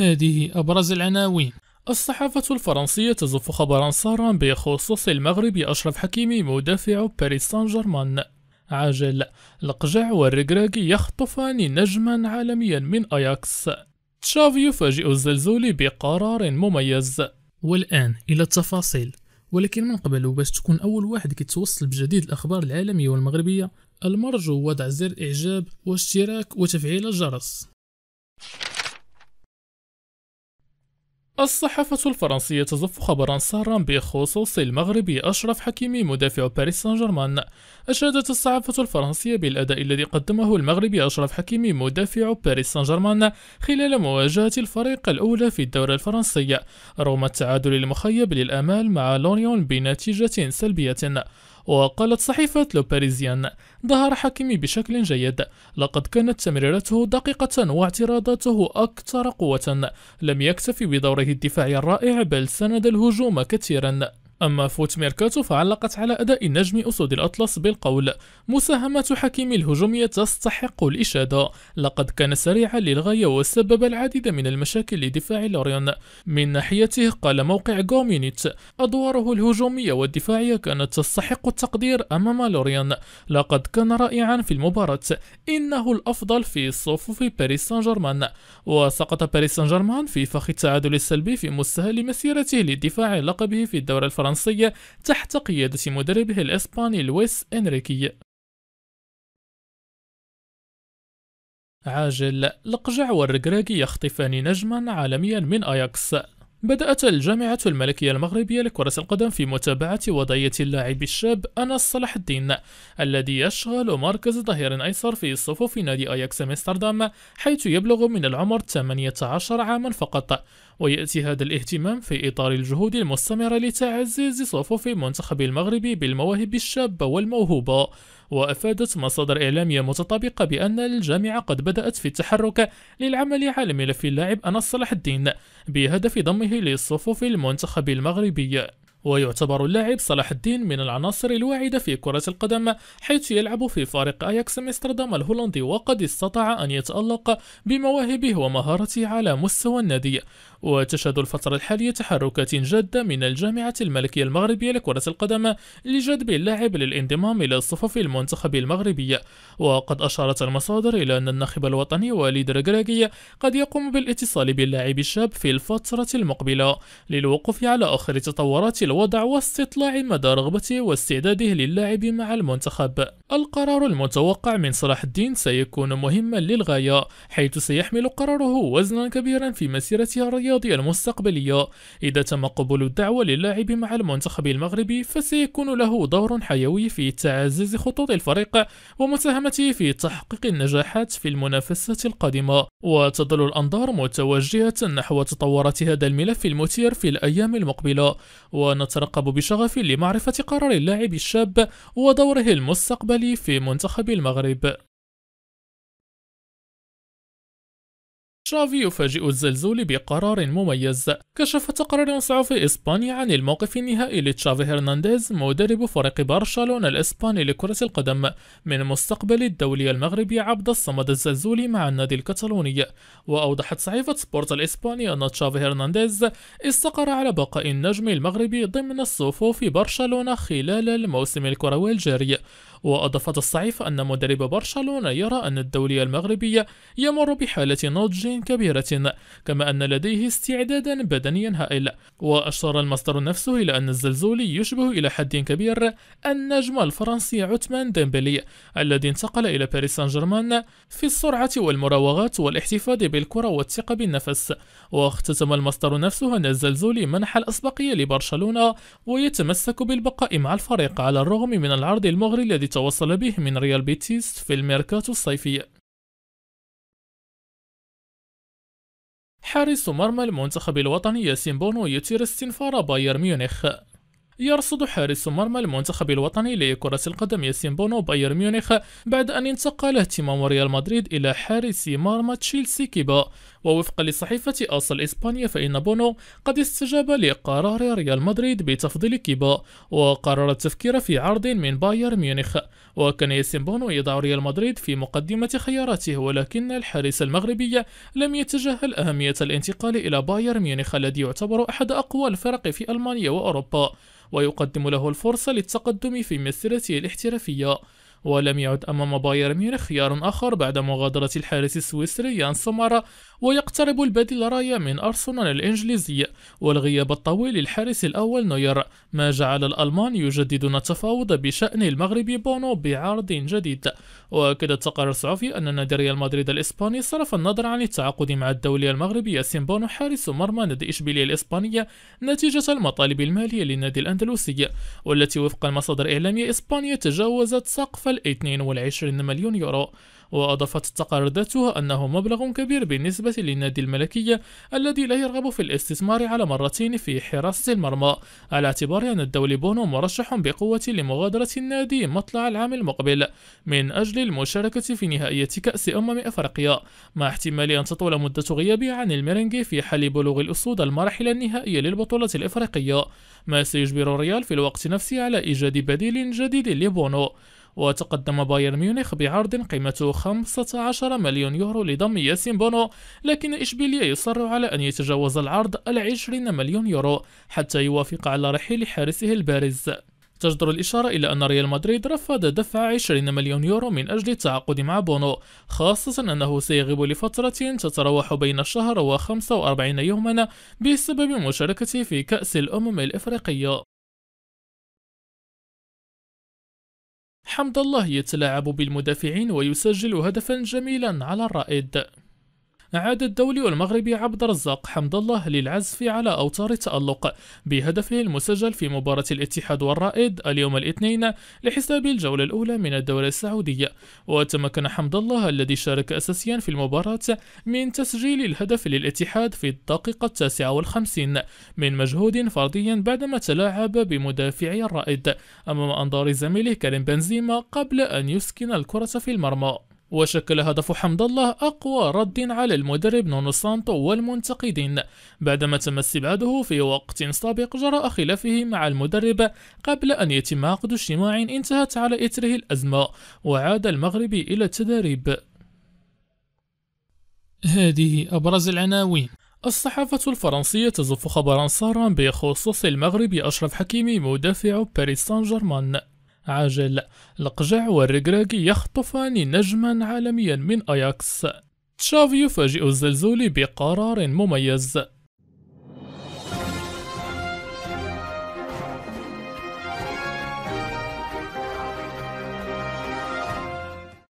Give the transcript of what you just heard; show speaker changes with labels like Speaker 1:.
Speaker 1: هذه أبرز العناوين الصحافة الفرنسية تزف خبرا سارا بخصوص المغرب أشرف حكيمي مدافع باريس سان جيرمان عاجل القجع والرجراج يخطفان نجما عالميا من أياكس تشافي يفاجئ الزلزول بقرار مميز والآن إلى التفاصيل ولكن من قبل باش تكون أول واحد كيتوصل بجديد الأخبار العالمية والمغربية المرجو وضع زر إعجاب واشتراك وتفعيل الجرس الصحافة الفرنسية تزف خبرا سارا بخصوص المغربي أشرف حكيمي مدافع باريس سان جيرمان أشادت الصحافة الفرنسية بالأداء الذي قدمه المغربي أشرف حكيمي مدافع باريس سان جيرمان خلال مواجهة الفريق الأولى في الدوري الفرنسي رغم التعادل المخيب للأمال مع لوريون بنتيجة سلبية وقالت صحيفة لو باريزيان ظهر حكيمي بشكل جيد لقد كانت تمريرته دقيقة واعتراضاته أكثر قوة لم يكتفي بدوره الدفاعي الرائع بل سند الهجوم كثيرا أما فوت ميركاتو فعلقت على أداء نجم أسود الأطلس بالقول مساهمة حكيم الهجومية تستحق الإشادة لقد كان سريعا للغاية وسبب العديد من المشاكل لدفاع لوريون من ناحيته قال موقع جومينيت أدواره الهجومية والدفاعية كانت تستحق التقدير أمام لوريون لقد كان رائعا في المباراة إنه الأفضل في صفوف باريس سان جيرمان وسقط باريس سان جيرمان في فخ التعادل السلبي في مستهل مسيرته لدفاع لقبه في الدورة الفرنسية الفرنسية تحت قيادة مدربه الإسباني لويس إنريكي عاجل القجع والركراكي يخطفان نجما عالميا من أياكس بدأت الجامعة الملكية المغربية لكرة القدم في متابعة وضعية اللاعب الشاب أنس صلاح الدين الذي يشغل مركز ظهير أيسر في صفوف نادي أياكس أمستردام حيث يبلغ من العمر 18 عاما فقط ويأتي هذا الاهتمام في إطار الجهود المستمرة لتعزيز صفوف المنتخب المغربي بالمواهب الشابة والموهوبة وأفادت مصادر إعلامية متطابقة بأن الجامعة قد بدأت في التحرك للعمل على ملف اللاعب أنس صلاح الدين بهدف ضمه لصفوف المنتخب المغربي ويعتبر اللاعب صلاح الدين من العناصر الواعدة في كرة القدم حيث يلعب في فريق أياكس امستردام الهولندي وقد استطاع أن يتألق بمواهبه ومهارته على مستوى النادي وتشهد الفترة الحالية تحركات جادة من الجامعة الملكية المغربية لكرة القدم لجذب اللاعب للانضمام إلى صفوف المنتخب المغربي وقد أشارت المصادر إلى أن الناخب الوطني وليد رجراجي قد يقوم بالاتصال باللاعب الشاب في الفترة المقبلة للوقوف على آخر تطورات الوضع واستطلاع مدى رغبته واستعداده للعب مع المنتخب القرار المتوقع من صلاح الدين سيكون مهما للغاية حيث سيحمل قراره وزنا كبيرا في مسيرته الرياضية المستقبلية إذا تم قبول الدعوة للاعب مع المنتخب المغربي فسيكون له دور حيوي في تعزيز خطوط الفريق ومساهمته في تحقيق النجاحات في المنافسات القادمة وتظل الأنظار متوجهة نحو تطورات هذا الملف المثير في الأيام المقبلة ون نترقب بشغف لمعرفة قرار اللاعب الشاب ودوره المستقبلي في منتخب المغرب تشافي يفاجئ الزلزول بقرار مميز كشف تقرير صحفي إسباني عن الموقف النهائي لتشافي هرنانديز مدرب فريق برشلونة الإسباني لكرة القدم من مستقبل الدولي المغربي عبد الصمد الزلزولي مع النادي الكتالوني وأوضحت صحيفة سبورت الإسباني أن تشافي هرنانديز استقر على بقاء النجم المغربي ضمن الصفوف برشلونة خلال الموسم الكروي الجاري وأضافت الصحيفة أن مدرب برشلونة يرى أن الدولية المغربي يمر بحالة نضج كبيرة كما أن لديه استعدادا بدنيا هائل وأشار المصدر نفسه إلى أن الزلزولي يشبه إلى حد كبير النجم الفرنسي عثمان ديمبلي الذي انتقل إلى باريس سان جيرمان في السرعة والمراوغات والاحتفاظ بالكرة والثقة بالنفس واختتم المصدر نفسه أن الزلزولي منح الأسبقية لبرشلونة ويتمسك بالبقاء مع الفريق على الرغم من العرض المغري الذي توصل به من ريال بيتيس في الميركاتو الصيفي حارس مرمى المنتخب الوطني ياسين بونو يثير استنفار بايرن ميونخ يرصد حارس مرمى المنتخب الوطني لكرة القدم ياسين بونو بايرن ميونخ بعد أن انتقل اهتمام ريال مدريد إلى حارس مرمى تشيلسي كيبا ووفقا لصحيفة أصل الإسبانية فإن بونو قد استجاب لقرار ريال مدريد بتفضيل كيبا وقرر التفكير في عرض من باير ميونخ وكان ياسين بونو يضع ريال مدريد في مقدمة خياراته ولكن الحارس المغربي لم يتجاهل أهمية الانتقال إلى باير ميونخ الذي يعتبر أحد أقوى الفرق في ألمانيا وأوروبا ويقدم له الفرصة للتقدم في مسيرته الاحترافية ولم يعد أمام بايرن ميونخ خيار آخر بعد مغادرة الحارس السويسري يان سمارا ويقترب البديل رايا من أرسنال الإنجليزي والغياب الطويل للحارس الأول نوير ما جعل الألمان يجددون التفاوض بشأن المغربي بونو بعرض جديد وأكدت تقرر صحفي أن نادي ريال مدريد الإسباني صرف النظر عن التعاقد مع الدولي المغربي ياسين بونو حارس مرمى نادي إشبيلية الإسبانية نتيجة المطالب المالية للنادي الأندلسي والتي وفق المصادر الإعلامية إسبانية تجاوزت سقف ال 22 مليون يورو وأضافت تقاريراتها أنه مبلغ كبير بالنسبة للنادي الملكي الذي لا يرغب في الاستثمار على مرتين في حراسة المرمى على اعتبار أن الدولي بونو مرشح بقوة لمغادرة النادي مطلع العام المقبل من أجل المشاركة في نهائية كأس أمم أفريقيا مع احتمال أن تطول مدة غيابه عن الميرينغي في حال بلوغ الأسود المراحل النهائية للبطولة الإفريقية ما سيجبر الريال في الوقت نفسه على إيجاد بديل جديد لبونو وتقدم بايرن ميونخ بعرض قيمته 15 مليون يورو لضم ياسين بونو لكن إشبيلية يصر على أن يتجاوز العرض العشرين مليون يورو حتى يوافق على رحيل حارسه البارز تجدر الإشارة إلى أن ريال مدريد رفض دفع 20 مليون يورو من أجل التعاقد مع بونو خاصة أنه سيغيب لفترة تتراوح بين الشهر و 45 يوما بسبب مشاركته في كأس الأمم الإفريقية حمد الله يتلاعب بالمدافعين ويسجل هدفا جميلا على الرائد عاد الدولي المغربي عبد الرزاق حمد الله للعزف على أوتار التألق بهدفه المسجل في مباراة الاتحاد والرائد اليوم الاثنين لحساب الجولة الأولى من الدوري السعودية وتمكن حمد الله الذي شارك أساسيا في المباراة من تسجيل الهدف للاتحاد في الدقيقة التاسعة والخمسين من مجهود فردي بعدما تلاعب بمدافعي الرائد أمام أنظار زميله كريم بنزيما قبل أن يسكن الكرة في المرمى وشكل هدف حمد الله أقوى رد على المدرب نونو سانتو والمنتقدين بعدما تم استبعاده في وقت سابق جراء خلافه مع المدرب قبل أن يتم عقد اجتماع انتهت على إثره الأزمة وعاد المغربي إلى التدريب هذه أبرز العناوين الصحافة الفرنسية تزف خبرا سارا بخصوص المغرب أشرف حكيمي مدافع باريس سان جيرمان عاجل القجع والركراكي يخطفان نجما عالميا من أياكس تشافي يفاجئ الزلزول بقرار مميز